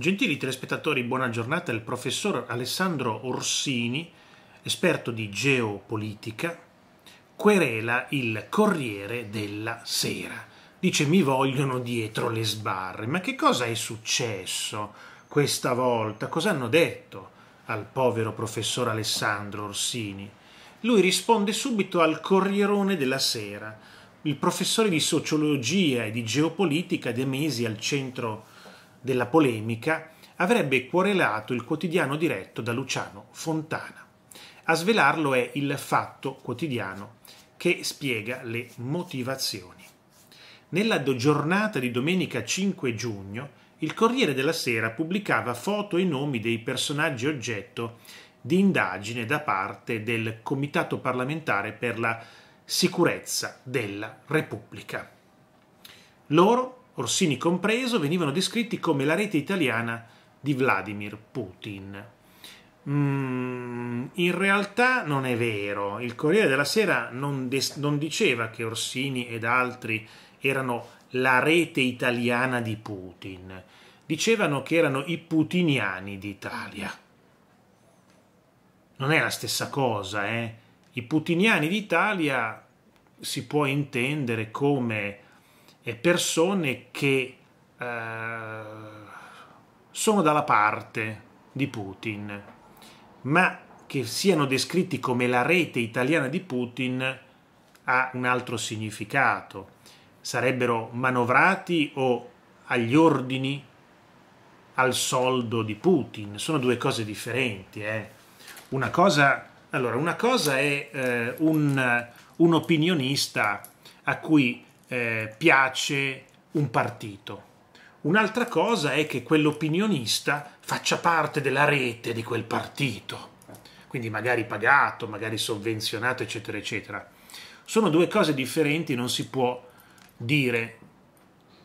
Gentili telespettatori, buona giornata. Il professor Alessandro Orsini, esperto di geopolitica, querela il Corriere della Sera. Dice mi vogliono dietro le sbarre. Ma che cosa è successo questa volta? Cosa hanno detto al povero professor Alessandro Orsini? Lui risponde subito al Corrierone della Sera, il professore di sociologia e di geopolitica De Mesi al centro di della polemica avrebbe querelato il quotidiano diretto da Luciano Fontana. A svelarlo è il Fatto Quotidiano che spiega le motivazioni. Nella giornata di domenica 5 giugno, il Corriere della Sera pubblicava foto e nomi dei personaggi oggetto di indagine da parte del Comitato parlamentare per la sicurezza della Repubblica. Loro Orsini compreso, venivano descritti come la rete italiana di Vladimir Putin. Mm, in realtà non è vero, il Corriere della Sera non, non diceva che Orsini ed altri erano la rete italiana di Putin, dicevano che erano i putiniani d'Italia. Non è la stessa cosa, eh? I putiniani d'Italia si può intendere come e persone che eh, sono dalla parte di Putin, ma che siano descritti come la rete italiana di Putin ha un altro significato. Sarebbero manovrati o agli ordini, al soldo di Putin. Sono due cose differenti. Eh. Una, cosa, allora, una cosa è eh, un, un opinionista a cui eh, piace un partito. Un'altra cosa è che quell'opinionista faccia parte della rete di quel partito, quindi magari pagato, magari sovvenzionato, eccetera, eccetera. Sono due cose differenti, non si può dire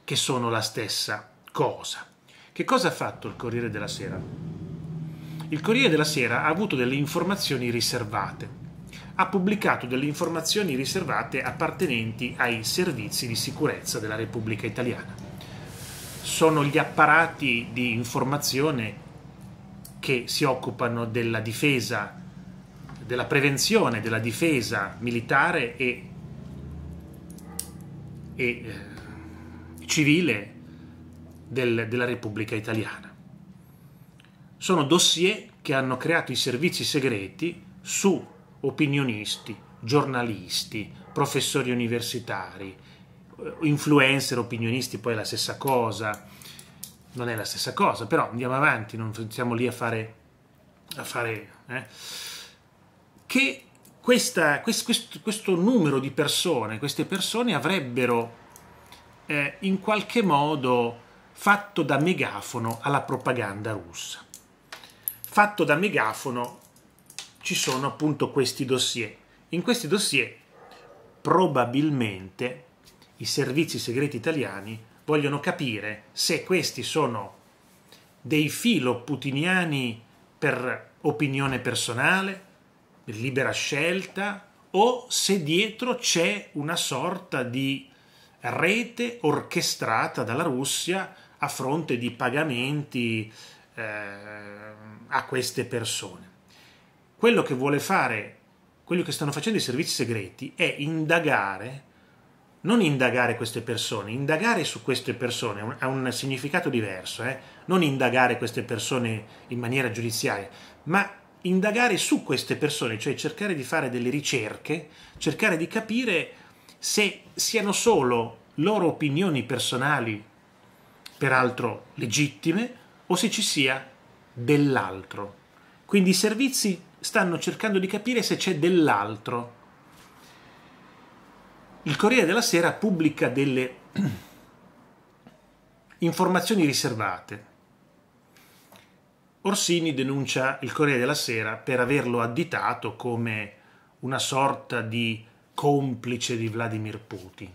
che sono la stessa cosa. Che cosa ha fatto il Corriere della Sera? Il Corriere della Sera ha avuto delle informazioni riservate ha pubblicato delle informazioni riservate appartenenti ai servizi di sicurezza della Repubblica Italiana. Sono gli apparati di informazione che si occupano della difesa, della prevenzione, della difesa militare e, e eh, civile del, della Repubblica Italiana. Sono dossier che hanno creato i servizi segreti su opinionisti, giornalisti, professori universitari, eh, influencer, opinionisti, poi è la stessa cosa, non è la stessa cosa, però andiamo avanti, non siamo lì a fare... A fare eh? Che questa, quest, quest, questo numero di persone, queste persone avrebbero eh, in qualche modo fatto da megafono alla propaganda russa, fatto da megafono ci sono appunto questi dossier. In questi dossier probabilmente i servizi segreti italiani vogliono capire se questi sono dei filo putiniani per opinione personale, libera scelta, o se dietro c'è una sorta di rete orchestrata dalla Russia a fronte di pagamenti eh, a queste persone quello che vuole fare, quello che stanno facendo i servizi segreti è indagare, non indagare queste persone, indagare su queste persone ha un significato diverso, eh? non indagare queste persone in maniera giudiziaria, ma indagare su queste persone, cioè cercare di fare delle ricerche, cercare di capire se siano solo loro opinioni personali, peraltro legittime, o se ci sia dell'altro. Quindi i servizi stanno cercando di capire se c'è dell'altro. Il Corriere della Sera pubblica delle informazioni riservate. Orsini denuncia il Corriere della Sera per averlo additato come una sorta di complice di Vladimir Putin.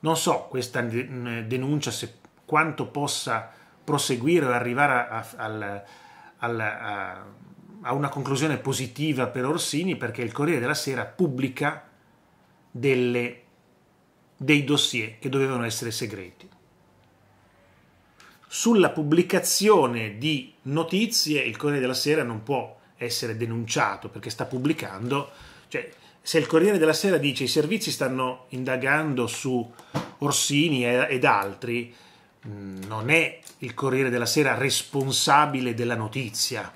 Non so questa denuncia se quanto possa proseguire o arrivare a, a, a, a una conclusione positiva per Orsini perché il Corriere della Sera pubblica delle, dei dossier che dovevano essere segreti. Sulla pubblicazione di notizie il Corriere della Sera non può essere denunciato perché sta pubblicando, cioè se il Corriere della Sera dice che i servizi stanno indagando su Orsini ed altri, mm, non è il Corriere della Sera responsabile della notizia,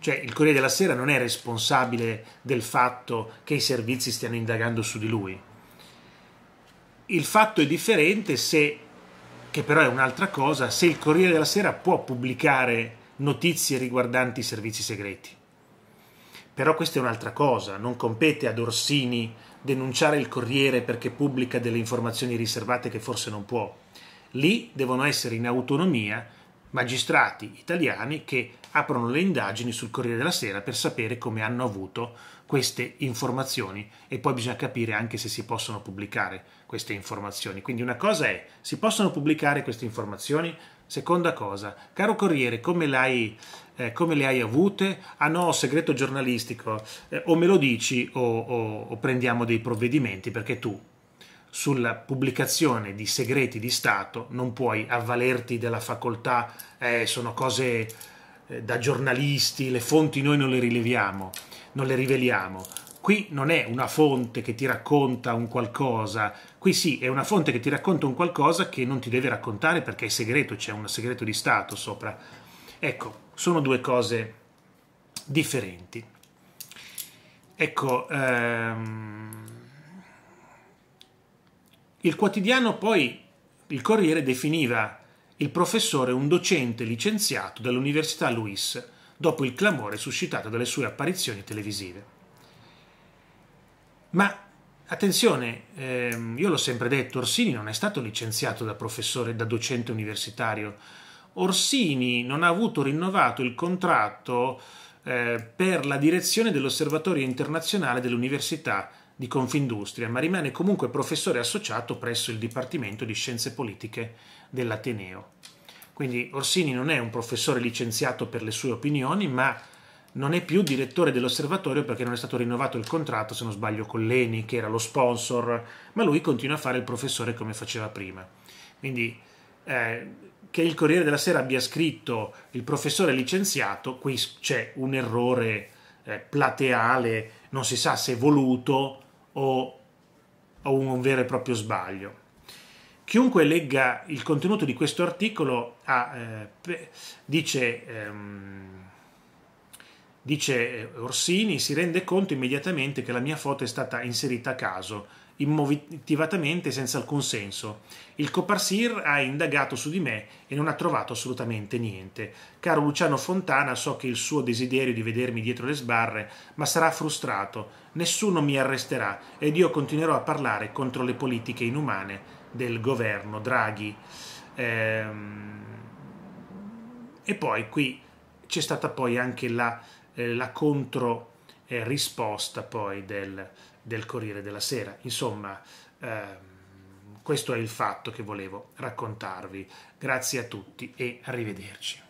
cioè il Corriere della Sera non è responsabile del fatto che i servizi stiano indagando su di lui. Il fatto è differente se, che però è un'altra cosa, se il Corriere della Sera può pubblicare notizie riguardanti i servizi segreti. Però questa è un'altra cosa, non compete ad Orsini denunciare il Corriere perché pubblica delle informazioni riservate che forse non può. Lì devono essere in autonomia magistrati italiani che aprono le indagini sul Corriere della Sera per sapere come hanno avuto queste informazioni e poi bisogna capire anche se si possono pubblicare queste informazioni. Quindi una cosa è, si possono pubblicare queste informazioni? Seconda cosa, caro Corriere, come, eh, come le hai avute? Ah no, segreto giornalistico, eh, o me lo dici o, o, o prendiamo dei provvedimenti perché tu sulla pubblicazione di segreti di Stato, non puoi avvalerti della facoltà, eh, sono cose eh, da giornalisti, le fonti noi non le rileviamo, non le riveliamo. Qui non è una fonte che ti racconta un qualcosa, qui sì, è una fonte che ti racconta un qualcosa che non ti deve raccontare perché è segreto, c'è un segreto di Stato sopra. Ecco, sono due cose differenti. Ecco, ehm il quotidiano poi, il Corriere, definiva il professore un docente licenziato dall'Università Luis dopo il clamore suscitato dalle sue apparizioni televisive. Ma attenzione, ehm, io l'ho sempre detto, Orsini non è stato licenziato da professore, da docente universitario. Orsini non ha avuto rinnovato il contratto eh, per la direzione dell'Osservatorio internazionale dell'Università di Confindustria, ma rimane comunque professore associato presso il Dipartimento di Scienze Politiche dell'Ateneo. Quindi Orsini non è un professore licenziato per le sue opinioni, ma non è più direttore dell'osservatorio perché non è stato rinnovato il contratto, se non sbaglio, con Leni, che era lo sponsor, ma lui continua a fare il professore come faceva prima. Quindi eh, che il Corriere della Sera abbia scritto il professore licenziato, qui c'è un errore eh, plateale, non si sa se voluto o, o un vero e proprio sbaglio. Chiunque legga il contenuto di questo articolo ha, eh, dice, ehm, dice eh, Orsini, si rende conto immediatamente che la mia foto è stata inserita a caso immotivatamente senza alcun senso. Il Coparsir ha indagato su di me e non ha trovato assolutamente niente. Caro Luciano Fontana, so che il suo desiderio di vedermi dietro le sbarre, ma sarà frustrato. Nessuno mi arresterà ed io continuerò a parlare contro le politiche inumane del governo Draghi. Ehm... E poi qui c'è stata poi anche la, eh, la contro eh, risposta poi del, del, Corriere della Sera. Insomma, ehm, questo è il fatto che volevo raccontarvi. Grazie a tutti e arrivederci.